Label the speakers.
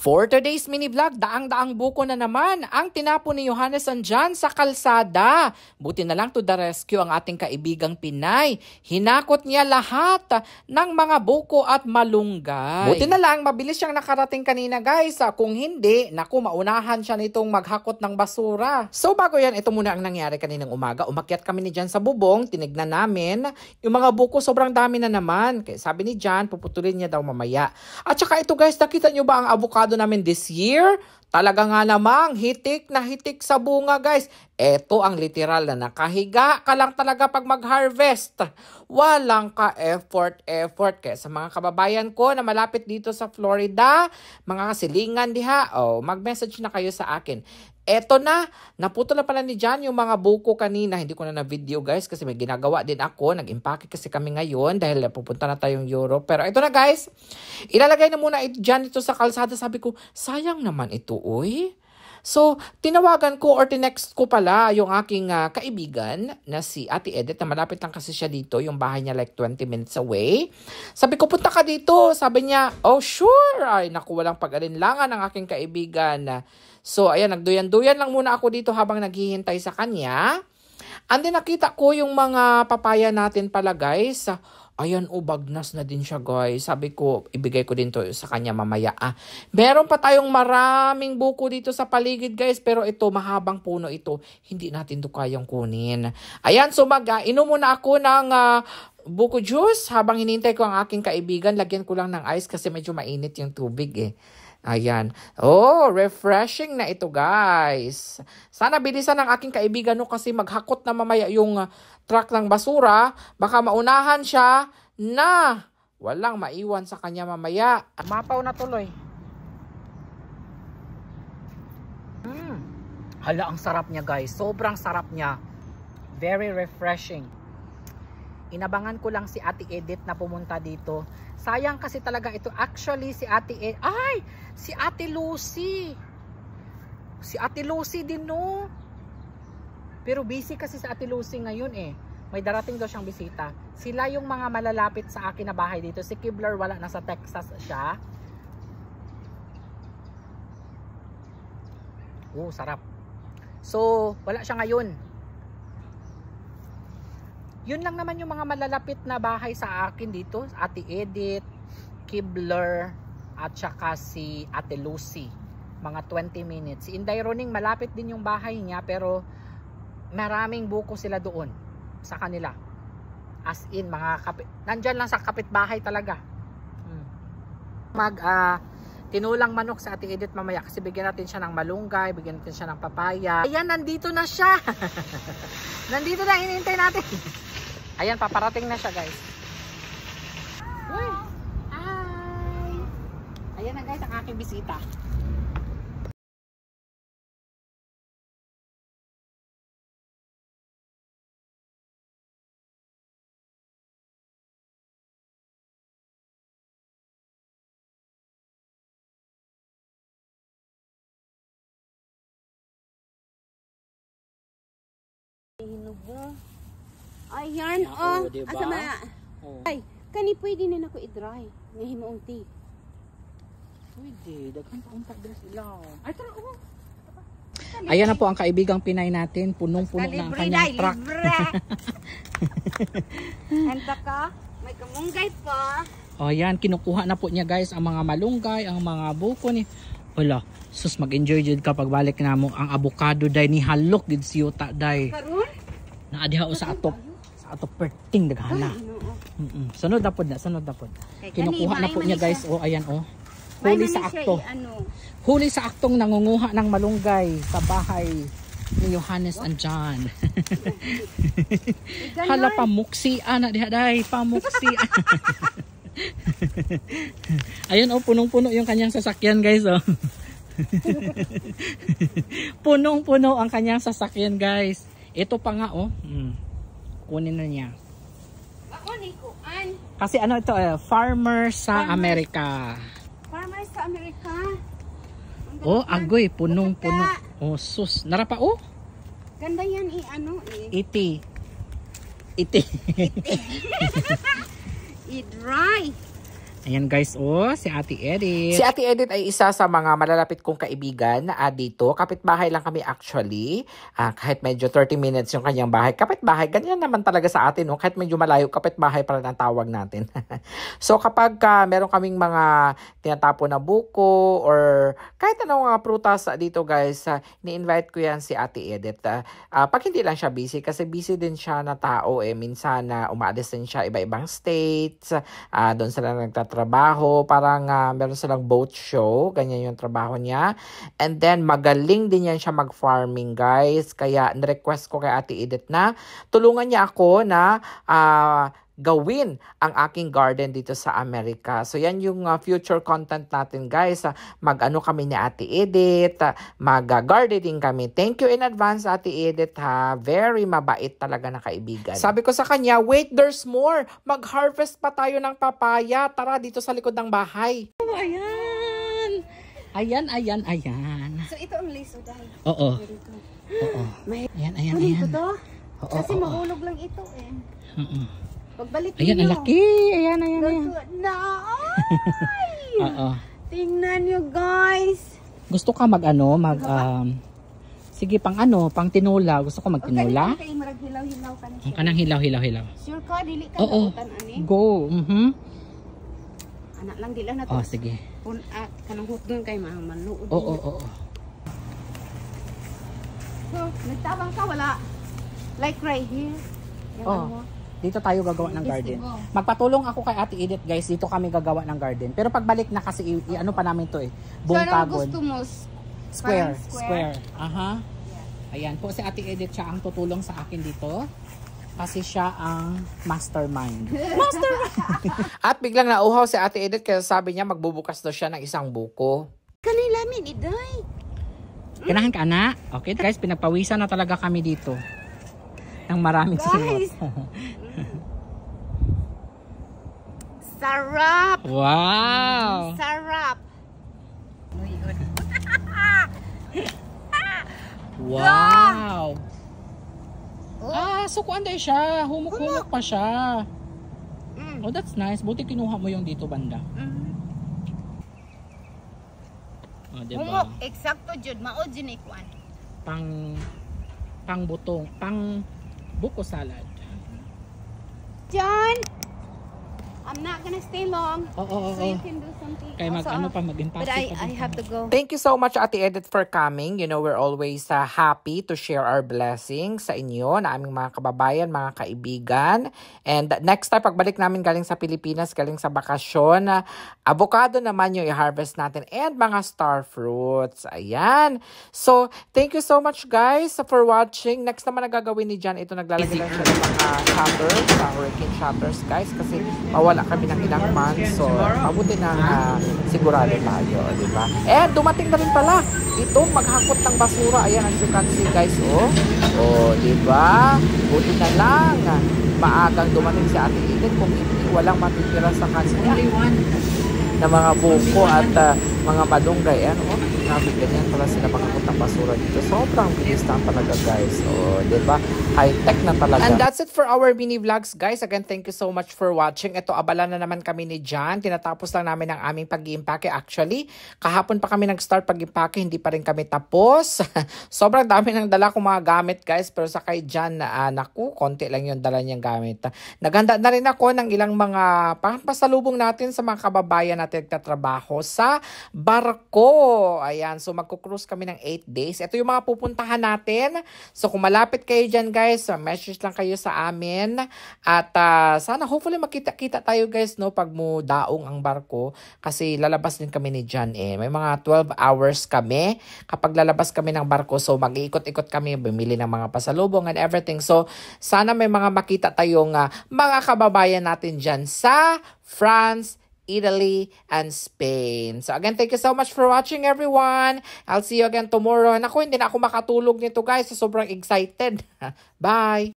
Speaker 1: For today's mini vlog, daang-daang buko na naman ang tinapon ni Johannes Anjan sa kalsada. Buti na lang to the rescue ang ating kaibigang Pinay. Hinakot niya lahat ng mga buko at malunggay. Buti na lang, mabilis siyang nakarating kanina guys. Ah, kung hindi, naku, maunahan siya nitong maghakot ng basura. So bago yan, ito muna ang nangyari kaninang umaga. Umakyat kami ni Jan sa bubong, tinignan namin. Yung mga buko sobrang dami na naman. Kaya sabi ni Jan, puputulin niya daw mamaya. At saka ito guys, nakita niyo ba ang avocado merkado namin this year, talaga nga namang hitik na hitik sa bunga guys. Ito ang literal na nakahiga ka lang talaga pag mag-harvest. Walang ka-effort-effort. Kaya sa mga kababayan ko na malapit dito sa Florida, mga kasilingan diha, oh, mag-message na kayo sa akin. Eto na, naputol na pala ni John yung mga buko kanina. Hindi ko na na-video guys kasi may ginagawa din ako. Nag-impake kasi kami ngayon dahil pupunta na tayong Europe. Pero eto na guys, ilalagay na muna it, dyan ito sa kalsada. Sabi ko, sayang naman ito oy. So, tinawagan ko or tinext ko pala yung aking uh, kaibigan na si Ate Edith na malapit lang kasi siya dito, yung bahay niya like 20 minutes away. Sabi ko, punta ka dito. Sabi niya, oh sure. Ay, naku, walang pag-alinlangan ang aking kaibigan. So, ayan, nagduyan-duyan lang muna ako dito habang naghihintay sa kanya. And then nakita ko yung mga papaya natin pala guys. Ayan o, oh, bagnas na din siya guys. Sabi ko, ibigay ko din to sa kanya mamaya. Ah, meron pa tayong maraming buko dito sa paligid guys. Pero ito, mahabang puno ito. Hindi natin to kayang kunin. Ayan, sumaga. So ah, inom muna ako ng uh, buko juice. Habang hinintay ko ang aking kaibigan, lagyan ko lang ng ice kasi medyo mainit yung tubig eh. Ayan. Oh, refreshing na ito guys. Sana bilisan ng aking kaibigan no kasi maghakot na mamaya yung ah, truck ng basura. Baka maunahan siya na walang maiwan sa kanya mamaya. Mapaw na tuloy. Hmm. Hala, ang sarap niya guys. Sobrang sarap niya. Very refreshing. Inabangan ko lang si Ate Edith na pumunta dito. Sayang kasi talaga ito. Actually, si Ate Ed Ay! Si Ate Lucy! Si Ate Lucy din, no? Pero busy kasi si Ate Lucy ngayon, eh. May darating daw siyang bisita. Sila yung mga malalapit sa akin na bahay dito. Si Kibler wala. na sa Texas siya. Oh, sarap. So, wala siya ngayon. Yun lang naman yung mga malalapit na bahay sa akin dito. Ate Edith, Kibler, at saka si Ate Lucy. Mga 20 minutes. Si Inday malapit din yung bahay niya pero maraming buko sila doon sa kanila. As in, mga kapit... Nandyan lang sa kapitbahay talaga. Hmm. Mag, ah... Uh, tinulang manok sa ati edit mamaya kasi bigyan natin siya ng malunggay, bigyan natin siya ng papaya. Ayan, nandito na siya. nandito na, hinihintay natin. Ayan, paparating na siya guys. Hi! Ayan na guys ang aking bisita. Hinog Ayan, Nako, oh. Diba? Asa na? Oh. Ay, kani pwede na nako i-dry. Nga himuong tea. Pwede. Daghan pa untak dress ilaw. Ay, tara ko. Oh. Ayan na po ang kaibigang Pinay natin. Punong-puno na ang kanyang truck. Handa ka? May kamunggay pa. O oh, yan, kinukuha na po niya guys ang mga malunggay, ang mga buko ni... Wala, sus mag-enjoy jud kapag balik na mo ang avocado day ni halok gid siyuta day. Karon? Naadha sa atok ato perting daghana. Mm -mm. Sunod na na, sunod na Kinukuha na po niya guys. Oh, ayan oh. Huli sa akto. Eh, ano? Huli sa aktong nangunguha ng malunggay sa bahay ni Johannes and John. Hala pamuksi ana diha dai, pamuksi. Ayun oh, punong-puno yung kanyang sasakyan guys oh. Punong-puno ang kanyang sasakyan guys. Ito pa nga oh. Mm kunin na niya. Kasi ano ito, eh, farmer sa farmer. Amerika. Farmer sa Amerika. Oh, agoy, punong-puno. Oh, sus. Narapa, oh. Ganda yan, i eh, ano eh. Iti. Iti. Iti. I-dry. Ayan guys, oh, si Ate Edith. Si Ate Edith ay isa sa mga malalapit kong kaibigan na ah, dito. Kapitbahay lang kami actually. Ah, kahit medyo 30 minutes yung kanyang bahay. Kapitbahay, ganyan naman talaga sa atin. No? Kahit medyo malayo, kapitbahay para ang tawag natin. so kapag ah, meron kaming mga tinatapo na buko or kahit anong mga prutas ah, dito guys, ah, ni-invite ko yan si Ate Edith. Ah, ah, pag hindi lang siya busy, kasi busy din siya na tao. Eh. Minsan na ah, umaalis din siya iba-ibang states. Ah, doon sila nagtatrabaho trabaho. Parang uh, meron silang boat show. Ganyan yung trabaho niya. And then, magaling din yan siya mag-farming, guys. Kaya, request ko kay Ate Edith na tulungan niya ako na uh, gawin ang aking garden dito sa Amerika. So yan yung uh, future content natin guys. Uh, Mag-ano kami ni Ate Edith, uh, ah, mag-gardening kami. Thank you in advance Ate Edith ha. Very mabait talaga na kaibigan. Sabi ko sa kanya, wait there's more. Mag-harvest pa tayo ng papaya. Tara dito sa likod ng bahay. Oh, ayan. Ayan, ayan, ayan. So ito ang liso oh, dahil. Oo. Oo. Ayan, ayan, ayan. Ito to? Oo, Kasi oo. mahulog lang ito eh. Mm -mm. Pagbalik Ayan, ang laki. Ayan, ayan, ayan. Nay! Oo. Tingnan nyo, guys. Gusto ka mag ano, mag... Um, sige, pang ano, pang tinula. Gusto ko mag tinula. Okay, marag hilaw-hilaw ka na siya. Kanang hilaw-hilaw-hilaw. Sure ka, dili ka Oo. Oh, oh. Go. Mm -hmm. Anak lang, dila na to. Oh, sige. Kun, at, ah, kanang hukdon kay mga maluod. Oo, oo, oo. So, nagtabang ka, wala. Like right here. Yan oh. Ano mo. Dito tayo gagawa ng garden. Magpatulong ako kay Ate Edith guys. Dito kami gagawa ng garden. Pero pagbalik na kasi ano pa namin to eh. Buong so, kagod. gusto mo? Square. Square. square. Aha. Ayan po si Ate Edith siya ang tutulong sa akin dito. Kasi siya ang mastermind. mastermind! At biglang nauhaw si Ate Edith kasi sabi niya magbubukas daw siya ng isang buko. Kanilamin, Iday. Ganahan ka, anak. Okay guys, pinagpawisan na talaga kami dito ng maraming silot. Sarap! Wow! Mm, sarap! wow! Oh. Ah, sukuan so, dahi siya. humuk pa siya. Mm. Oh, that's nice. Buti kinuha mo yung dito banda. Mm. Oh, diba? Humuk, eksakto jud. Mao jud ikuan. Pang pang butong, pang buko salad. John! I'm not gonna stay long. Oh, oh, oh, so you can do
Speaker 2: something. Kaya mag, ano um, pa, mag But I, I have
Speaker 1: to go. Thank you so much, Ate Edith, for coming. You know, we're always uh, happy to share our blessings sa inyo, na aming mga kababayan, mga kaibigan. And next time, pagbalik namin galing sa Pilipinas, galing sa bakasyon, uh, avocado naman yung i-harvest natin and mga star fruits. Ayan. So, thank you so much, guys, for watching. Next naman na gagawin ni Jan, ito naglalagay lang siya ng mga shutters, sa hurricane shutters, guys, kasi mawala wala kami ng ilang months. So, mabuti na uh, sigurado tayo, di ba? Eh, dumating na rin pala. Ito, maghakot ng basura. Ayan, as you can see, guys, oh. Oh, di ba? Buti na lang. Maagang dumating sa ating itin. Kung hindi, walang matitira sa kanya. Only one. Na mga buko at uh, mga madunggay. Ano, oh, namin ganyan pala sila makakunta ng basura dito. Sobrang bilis na talaga guys. So, di ba? High-tech na talaga. And that's it for our mini vlogs guys. Again, thank you so much for watching. Ito, abala na naman kami ni John. Tinatapos lang namin ang aming pag-iimpake. Actually, kahapon pa kami nag-start pag-iimpake. Hindi pa rin kami tapos. Sobrang dami ng dala kong mga gamit guys. Pero sa kay John, uh, ah, naku, konti lang yung dala niyang gamit. Naghanda na rin ako ng ilang mga pampasalubong natin sa mga kababayan natin trabaho sa barko. ay Ayan, so magkukrus kami ng 8 days. Ito yung mga pupuntahan natin. So kung malapit kayo dyan guys, ah, message lang kayo sa amin. At uh, sana hopefully makita-kita tayo guys no pag mo daong ang barko. Kasi lalabas din kami ni John eh. May mga 12 hours kami. Kapag lalabas kami ng barko, so mag-iikot-ikot kami, bumili ng mga pasalubong and everything. So sana may mga makita tayong uh, mga kababayan natin dyan sa France, Italy, and Spain. So again, thank you so much for watching everyone. I'll see you again tomorrow. And hindi na ako makatulog nito guys. So, sobrang excited. Bye!